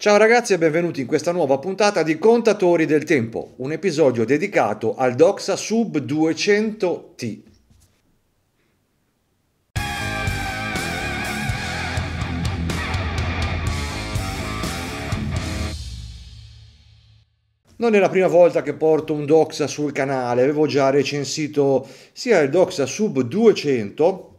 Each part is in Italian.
Ciao ragazzi e benvenuti in questa nuova puntata di Contatori del Tempo, un episodio dedicato al Doxa Sub 200T. Non è la prima volta che porto un Doxa sul canale, avevo già recensito sia il Doxa Sub 200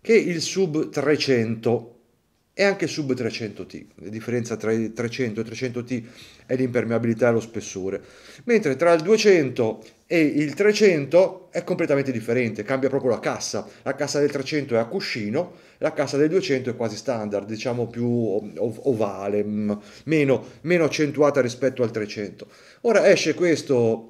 che il Sub 300 e anche sub 300T. La differenza tra i 300 e 300T è l'impermeabilità e lo spessore, mentre tra il 200 e il 300 è completamente differente, cambia proprio la cassa. La cassa del 300 è a cuscino, la cassa del 200 è quasi standard, diciamo più ovale, mm, meno, meno accentuata rispetto al 300. Ora esce questo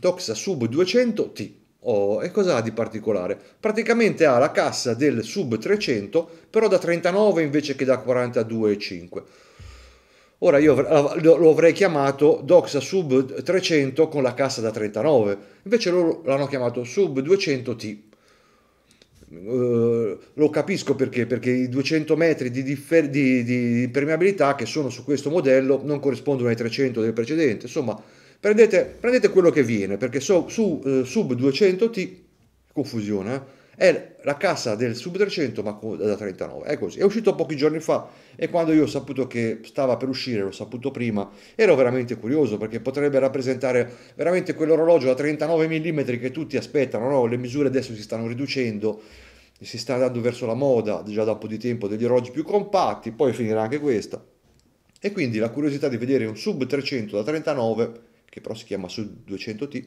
Doxa Sub 200T Oh, e cosa ha di particolare? Praticamente ha la cassa del sub 300, però da 39 invece che da 42,5. Ora io lo avrei chiamato Doxa Sub 300 con la cassa da 39, invece loro l'hanno chiamato Sub 200T. Uh, eh, lo capisco perché, perché i 200 metri di, differ- di, di impermeabilità che sono su questo modello non corrispondono ai 300 del precedente, insomma Prendete, prendete quello che viene, perché so, su eh, sub 200T, confusione, eh? è la cassa del sub 300 ma da 39 è così è uscito pochi giorni fa e quando io ho saputo che stava per uscire l'ho saputo prima ero veramente curioso perché potrebbe rappresentare veramente quell'orologio da 39 mm che tutti aspettano no? le misure adesso si stanno riducendo si sta andando verso la moda già da un po' di tempo degli orologi più compatti poi finirà anche questa e quindi la curiosità di vedere un sub 300 da 39 che però si chiama Sud 200T,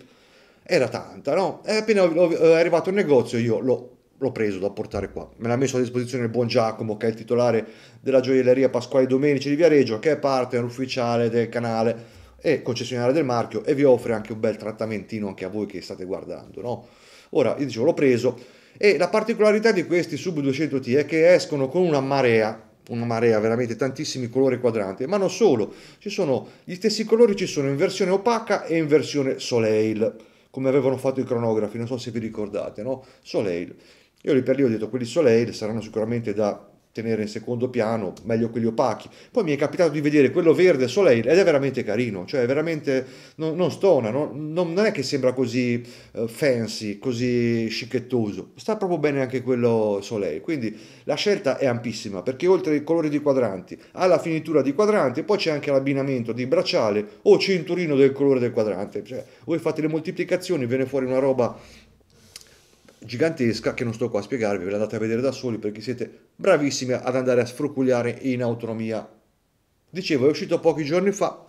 era tanta, no? E appena è arrivato in negozio io l'ho l'ho preso da portare qua. Me l'ha messo a disposizione il buon Giacomo, che è il titolare della gioielleria Pasquale Domenici di Viareggio, che è partner ufficiale del canale e concessionario del marchio e vi offre anche un bel trattamentino anche a voi che state guardando, no? Ora, io dicevo, l'ho preso e la particolarità di questi sub 200T è che escono con una marea una marea, veramente tantissimi colori quadranti, ma non solo, ci sono gli stessi colori, ci sono in versione opaca e in versione Soleil, come avevano fatto i cronografi, non so se vi ricordate, no? Soleil. Io lì per lì ho detto quelli Soleil saranno sicuramente da tenere in secondo piano, meglio quelli opachi. Poi mi è capitato di vedere quello verde Soleil ed è veramente carino, cioè veramente non, non stona, non, non, è che sembra così eh, fancy, così scicchettoso, sta proprio bene anche quello Soleil, quindi la scelta è ampissima perché oltre ai colori di quadranti alla finitura di quadranti poi c'è anche l'abbinamento di bracciale o cinturino del colore del quadrante, cioè voi fate le moltiplicazioni, viene fuori una roba gigantesca che non sto qua a spiegarvi, ve la andate a vedere da soli perché siete bravissimi ad andare a sfrucugliare in autonomia. Dicevo, è uscito pochi giorni fa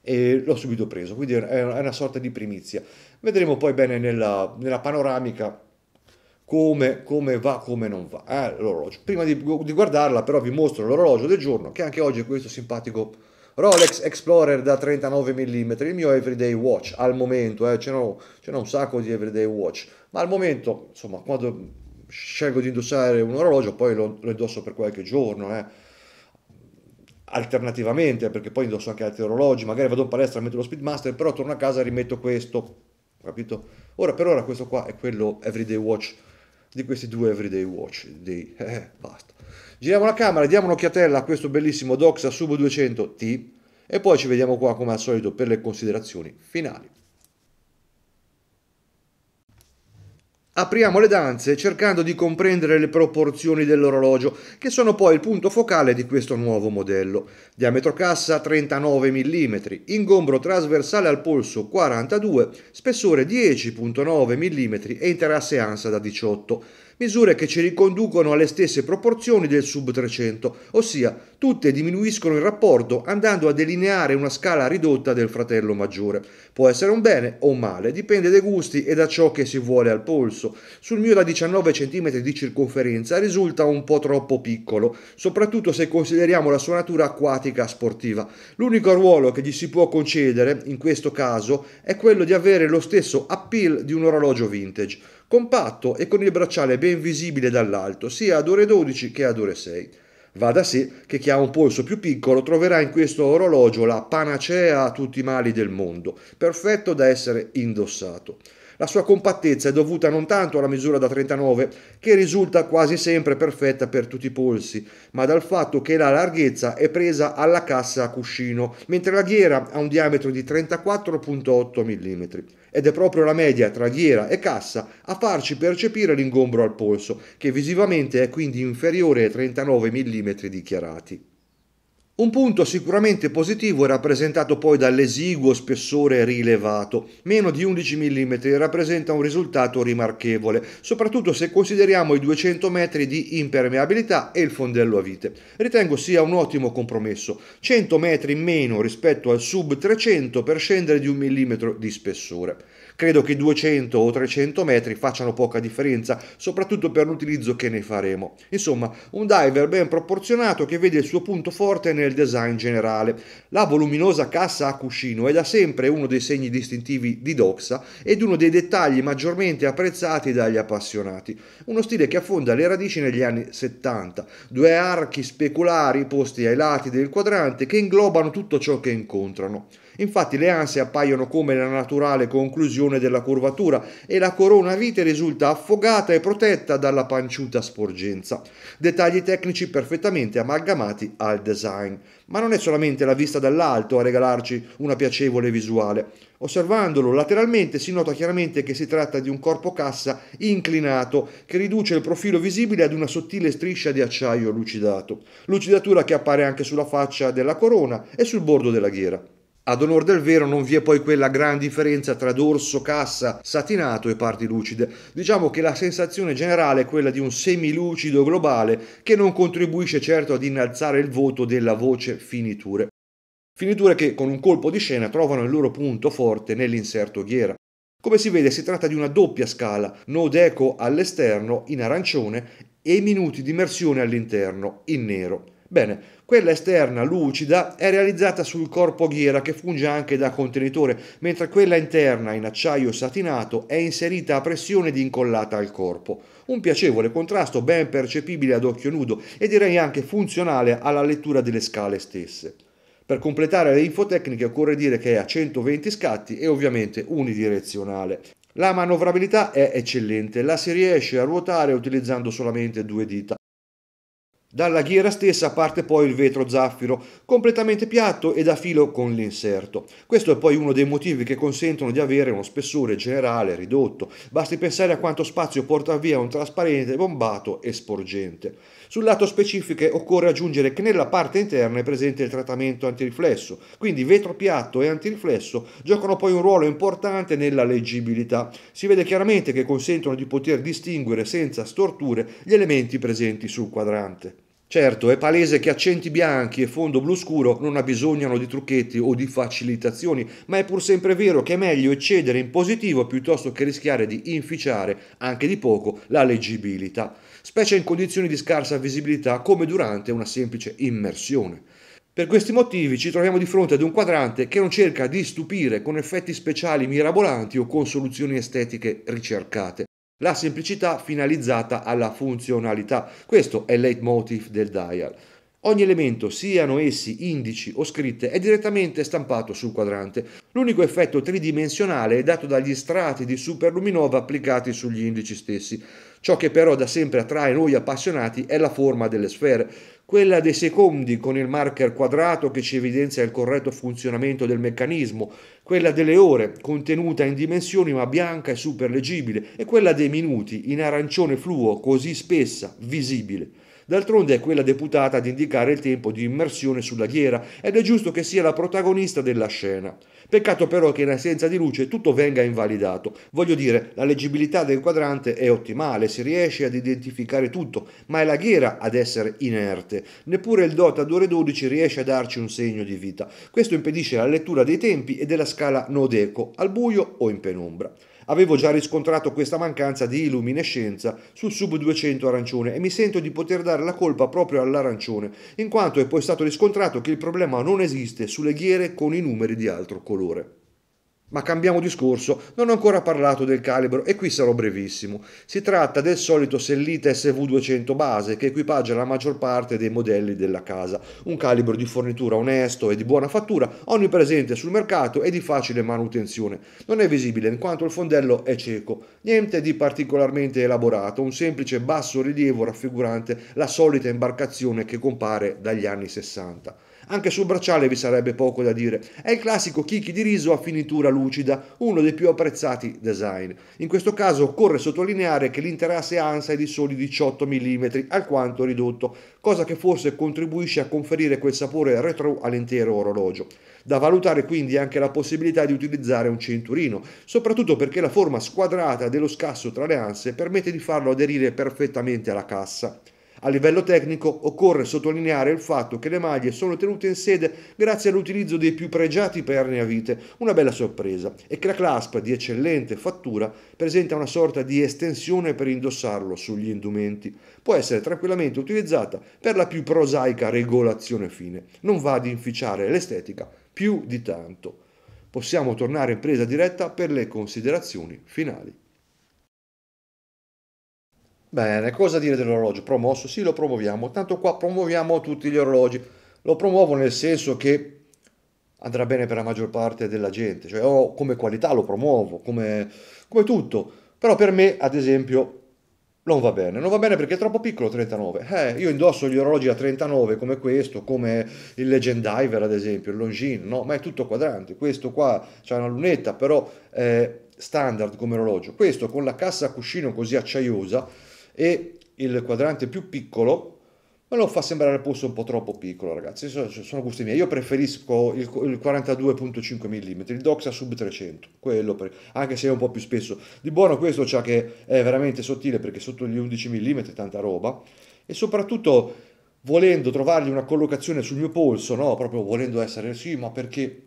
e l'ho subito preso, quindi è una sorta di primizia. Vedremo poi bene nella, nella panoramica come, come, va, come non va eh, l'orologio. Prima di, di guardarla però vi mostro l'orologio del giorno che anche oggi è questo simpatico Rolex Explorer da 39 mm, il mio everyday watch al momento, eh, c'erano, un sacco di everyday watch, ma al momento, insomma, quando scelgo di indossare un orologio, poi lo, lo indosso per qualche giorno, eh. alternativamente, perché poi indosso anche altri orologi, magari vado in palestra, metto lo Speedmaster, però torno a casa e rimetto questo, capito? Ora per ora questo qua è quello everyday watch, di questi due everyday watch, dei, eh, basta. Giriamo la camera, diamo un'occhiatella a questo bellissimo Doxa Sub 200T e poi ci vediamo qua come al solito per le considerazioni finali. Apriamo le danze cercando di comprendere le proporzioni dell'orologio, che sono poi il punto focale di questo nuovo modello. Diametro cassa 39 mm, ingombro trasversale al polso 42, spessore 10.9 mm e interasse ansa da 18 mm misure che ci riconducono alle stesse proporzioni del sub 300, ossia tutte diminuiscono il rapporto andando a delineare una scala ridotta del fratello maggiore. Può essere un bene o un male, dipende dai gusti e da ciò che si vuole al polso. Sul mio da 19 cm di circonferenza risulta un po' troppo piccolo, soprattutto se consideriamo la sua natura acquatica sportiva. L'unico ruolo che gli si può concedere, in questo caso, è quello di avere lo stesso appeal di un orologio vintage, compatto e con il bracciale ben visibile dall'alto, sia ad ore 12 che ad ore 6. Va da sé che chi ha un polso più piccolo troverà in questo orologio la panacea a tutti i mali del mondo, perfetto da essere indossato. La sua compattezza è dovuta non tanto alla misura da 39, che risulta quasi sempre perfetta per tutti i polsi, ma dal fatto che la larghezza è presa alla cassa a cuscino, mentre la ghiera ha un diametro di 34,8 mm. Ed è proprio la media tra ghiera e cassa a farci percepire l'ingombro al polso, che visivamente è quindi inferiore ai 39 mm dichiarati. Un punto sicuramente positivo è rappresentato poi dall'esiguo spessore rilevato, meno di 11 mm rappresenta un risultato rimarchevole, soprattutto se consideriamo i 200 metri di impermeabilità e il fondello a vite. Ritengo sia un ottimo compromesso, 100 metri in meno rispetto al sub 300 per scendere di un millimetro di spessore. Credo che 200 o 300 metri facciano poca differenza, soprattutto per l'utilizzo che ne faremo. Insomma, un diver ben proporzionato che vede il suo punto forte nel nel design generale. La voluminosa cassa a cuscino è da sempre uno dei segni distintivi di Doxa ed uno dei dettagli maggiormente apprezzati dagli appassionati. Uno stile che affonda le radici negli anni 70, due archi speculari posti ai lati del quadrante che inglobano tutto ciò che incontrano. Infatti le anse appaiono come la naturale conclusione della curvatura e la corona vite risulta affogata e protetta dalla panciuta sporgenza. Dettagli tecnici perfettamente amalgamati al design design, ma non è solamente la vista dall'alto a regalarci una piacevole visuale. Osservandolo lateralmente si nota chiaramente che si tratta di un corpo cassa inclinato che riduce il profilo visibile ad una sottile striscia di acciaio lucidato, lucidatura che appare anche sulla faccia della corona e sul bordo della ghiera. Ad onore del vero non vi è poi quella gran differenza tra dorso cassa satinato e parti lucide. Diciamo che la sensazione generale è quella di un semilucido globale che non contribuisce certo ad innalzare il voto della voce finiture. Finiture che con un colpo di scena trovano il loro punto forte nell'inserto ghiera. Come si vede si tratta di una doppia scala, no deco all'esterno in arancione e minuti di immersione all'interno in nero. Bene, quella esterna lucida è realizzata sul corpo ghiera che funge anche da contenitore, mentre quella interna in acciaio satinato è inserita a pressione ed incollata al corpo. Un piacevole contrasto ben percepibile ad occhio nudo e direi anche funzionale alla lettura delle scale stesse. Per completare le infotecniche occorre dire che è a 120 scatti e ovviamente unidirezionale. La manovrabilità è eccellente, la si riesce a ruotare utilizzando solamente due dita. Dalla ghiera stessa parte poi il vetro zaffiro, completamente piatto e da filo con l'inserto. Questo è poi uno dei motivi che consentono di avere uno spessore generale ridotto. Basti pensare a quanto spazio porta via un trasparente bombato e sporgente. Sul lato specifiche occorre aggiungere che nella parte interna è presente il trattamento antiriflesso, quindi vetro piatto e antiriflesso giocano poi un ruolo importante nella leggibilità. Si vede chiaramente che consentono di poter distinguere senza storture gli elementi presenti sul quadrante. Certo, è palese che accenti bianchi e fondo blu scuro non abbisognano di trucchetti o di facilitazioni, ma è pur sempre vero che è meglio eccedere in positivo piuttosto che rischiare di inficiare, anche di poco, la leggibilità, specie in condizioni di scarsa visibilità come durante una semplice immersione. Per questi motivi ci troviamo di fronte ad un quadrante che non cerca di stupire con effetti speciali mirabolanti o con soluzioni estetiche ricercate, la semplicità finalizzata alla funzionalità. Questo è il leitmotiv del dial. Ogni elemento, siano essi indici o scritte, è direttamente stampato sul quadrante. L'unico effetto tridimensionale è dato dagli strati di superluminova applicati sugli indici stessi. Ciò che però da sempre attrae noi appassionati è la forma delle sfere, quella dei secondi con il marker quadrato che ci evidenzia il corretto funzionamento del meccanismo, quella delle ore contenuta in dimensioni ma bianca e superleggibile e quella dei minuti in arancione fluo così spessa, visibile. D'altronde è quella deputata ad indicare il tempo di immersione sulla ghiera ed è giusto che sia la protagonista della scena. Peccato però che in assenza di luce tutto venga invalidato. Voglio dire, la leggibilità del quadrante è ottimale, si riesce ad identificare tutto, ma è la ghiera ad essere inerte. Neppure il DOT ad ore 12 riesce a darci un segno di vita. Questo impedisce la lettura dei tempi e della scala nodeco, al buio o in penombra. Avevo già riscontrato questa mancanza di luminescenza sul sub 200 arancione e mi sento di poter dare la colpa proprio all'arancione, in quanto è poi stato riscontrato che il problema non esiste sulle ghiere con i numeri di altro colore. Ma cambiamo discorso, non ho ancora parlato del calibro e qui sarò brevissimo. Si tratta del solito Sellita SV200 base che equipaggia la maggior parte dei modelli della casa. Un calibro di fornitura onesto e di buona fattura, onnipresente sul mercato e di facile manutenzione. Non è visibile in quanto il fondello è cieco. Niente di particolarmente elaborato, un semplice basso rilievo raffigurante la solita imbarcazione che compare dagli anni 60. Anche sul bracciale vi sarebbe poco da dire. È il classico chicchi di riso a finitura lucida, uno dei più apprezzati design. In questo caso occorre sottolineare che l'interasse ANSA è di soli 18 mm, alquanto ridotto, cosa che forse contribuisce a conferire quel sapore retro all'intero orologio. Da valutare quindi anche la possibilità di utilizzare un cinturino, soprattutto perché la forma squadrata dello scasso tra le anse permette di farlo aderire perfettamente alla cassa. A livello tecnico occorre sottolineare il fatto che le maglie sono tenute in sede grazie all'utilizzo dei più pregiati perni a vite, una bella sorpresa, e che la clasp di eccellente fattura presenta una sorta di estensione per indossarlo sugli indumenti. Può essere tranquillamente utilizzata per la più prosaica regolazione fine, non va ad inficiare l'estetica più di tanto. Possiamo tornare in presa diretta per le considerazioni finali. Bene, cosa dire dell'orologio? Promosso? Sì, lo promuoviamo. Tanto qua promuoviamo tutti gli orologi. Lo promuovo nel senso che andrà bene per la maggior parte della gente. Cioè, oh, come qualità lo promuovo, come, come tutto. Però per me, ad esempio, non va bene, non va bene perché è troppo piccolo 39. Eh, io indosso gli orologi a 39 come questo, come il Legend Diver ad esempio, il Longines, no, ma è tutto quadrante. Questo qua c'è una lunetta, però eh, standard come orologio. Questo con la cassa a cuscino così acciaiosa e il quadrante più piccolo ma lo fa sembrare forse un po' troppo piccolo ragazzi sono, gusti miei io preferisco il, il 42.5 mm il Doxa sub 300 quello per, anche se è un po' più spesso di buono questo c'ha che è veramente sottile perché sotto gli 11 mm tanta roba e soprattutto volendo trovargli una collocazione sul mio polso no proprio volendo essere sì ma perché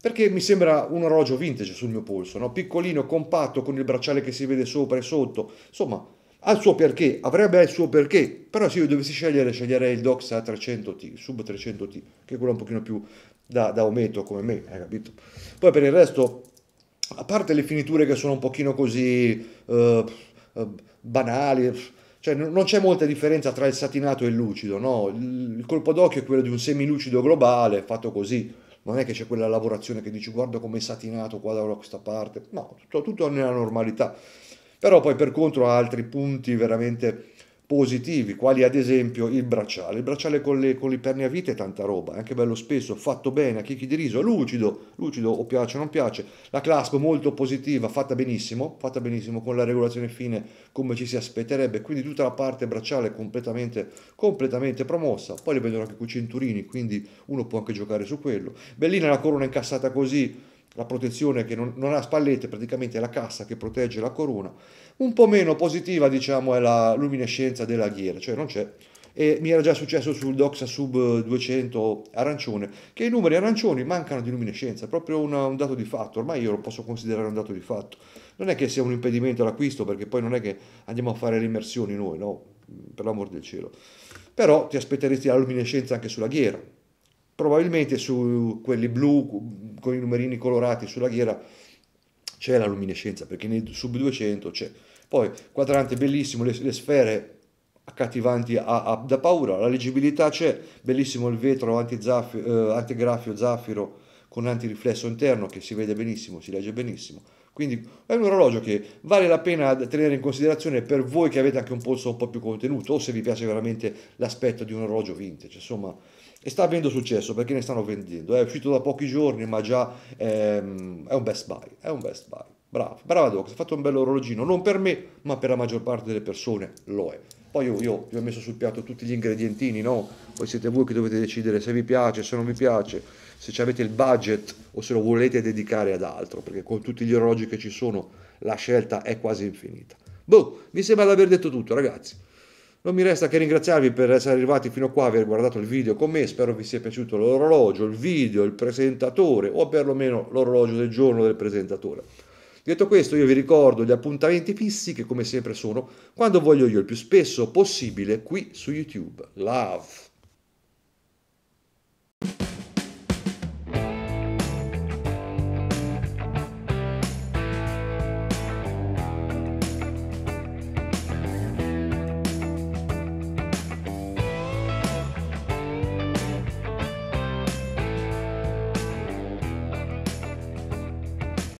perché mi sembra un orologio vintage sul mio polso, no? piccolino, compatto, con il bracciale che si vede sopra e sotto, insomma ha il suo perché, avrebbe il suo perché, però se io dovessi scegliere, sceglierei il Doxa 300T, sub 300T, che è quello un pochino più da, da ometto come me, hai capito? Poi per il resto, a parte le finiture che sono un pochino così eh, eh banali, cioè non c'è molta differenza tra il satinato e il lucido, no? Il colpo d'occhio è quello di un semilucido globale fatto così, non è che c'è quella lavorazione che dici guarda come è satinato, qua da questa parte, no, tutto, tutto nella normalità. Però poi per contro ha altri punti veramente positivi, quali ad esempio il bracciale. Il bracciale con, le, con a vite è tanta roba, è anche bello spesso, fatto bene, a chicchi di riso, lucido, lucido o piace o non piace. La clasp molto positiva, fatta benissimo, fatta benissimo con la regolazione fine come ci si aspetterebbe, quindi tutta la parte bracciale completamente, completamente promossa. Poi le vedono anche con i cinturini, quindi uno può anche giocare su quello. Bellina la corona incassata così, la protezione che non, non ha spallette, praticamente è la cassa che protegge la corona, un po' meno positiva diciamo è la luminescenza della ghiera, cioè non c'è, e mi era già successo sul Doxa Sub 200 arancione, che i numeri arancioni mancano di luminescenza, è proprio un, un, dato di fatto, ormai io lo posso considerare un dato di fatto. Non è che sia un impedimento all'acquisto, perché poi non è che andiamo a fare le immersioni noi, no? Per l'amor del cielo. Però ti aspetteresti la luminescenza anche sulla ghiera, probabilmente su quelli blu con i numerini colorati sulla ghiera c'è la luminescenza perché nel sub 200 c'è poi quadrante bellissimo le, le sfere accattivanti a, a, da paura la leggibilità c'è bellissimo il vetro antigrafio eh, anti zaffiro con antiriflesso interno che si vede benissimo si legge benissimo quindi è un orologio che vale la pena tenere in considerazione per voi che avete anche un polso un po' più contenuto o se vi piace veramente l'aspetto di un orologio vintage insomma e sta avendo successo perché ne stanno vendendo. È uscito da pochi giorni, ma già ehm, è un best buy. È un best buy. Bravo, brava Dox, ha fatto un bello orologino, non per me, ma per la maggior parte delle persone lo è. Poi io, io vi ho messo sul piatto tutti gli ingredientini, no? Poi siete voi che dovete decidere se vi piace, se non vi piace, se avete il budget o se lo volete dedicare ad altro, perché con tutti gli orologi che ci sono la scelta è quasi infinita. Boh, mi sembra di aver detto tutto, ragazzi. Non mi resta che ringraziarvi per essere arrivati fino a qua, aver guardato il video con me, spero vi sia piaciuto l'orologio, il video, il presentatore o perlomeno l'orologio del giorno del presentatore. Detto questo io vi ricordo gli appuntamenti fissi che come sempre sono quando voglio io il più spesso possibile qui su YouTube. Love!